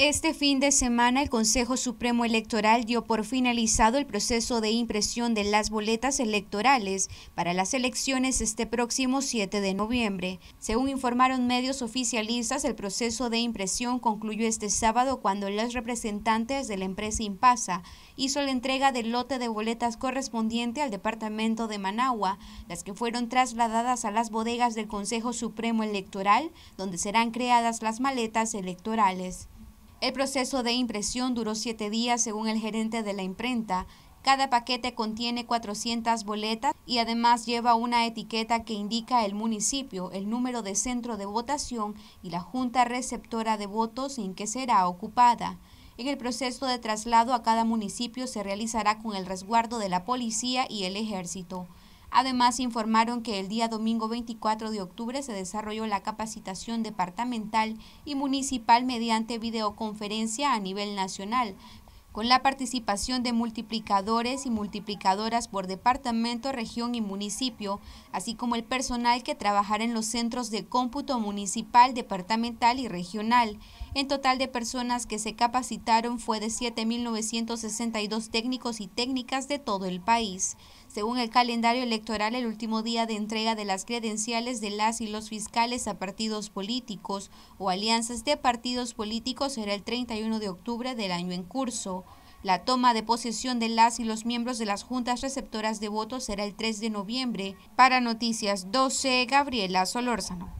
Este fin de semana el Consejo Supremo Electoral dio por finalizado el proceso de impresión de las boletas electorales para las elecciones este próximo 7 de noviembre. Según informaron medios oficialistas, el proceso de impresión concluyó este sábado cuando los representantes de la empresa Impasa hizo la entrega del lote de boletas correspondiente al departamento de Managua, las que fueron trasladadas a las bodegas del Consejo Supremo Electoral, donde serán creadas las maletas electorales. El proceso de impresión duró siete días según el gerente de la imprenta. Cada paquete contiene 400 boletas y además lleva una etiqueta que indica el municipio, el número de centro de votación y la junta receptora de votos en que será ocupada. En el proceso de traslado a cada municipio se realizará con el resguardo de la policía y el ejército. Además, informaron que el día domingo 24 de octubre se desarrolló la capacitación departamental y municipal mediante videoconferencia a nivel nacional, con la participación de multiplicadores y multiplicadoras por departamento, región y municipio, así como el personal que trabajará en los centros de cómputo municipal, departamental y regional. En total de personas que se capacitaron fue de 7.962 técnicos y técnicas de todo el país. Según el calendario electoral, el último día de entrega de las credenciales de las y los fiscales a partidos políticos o alianzas de partidos políticos será el 31 de octubre del año en curso. La toma de posesión de las y los miembros de las juntas receptoras de votos será el 3 de noviembre. Para Noticias 12, Gabriela Solórzano.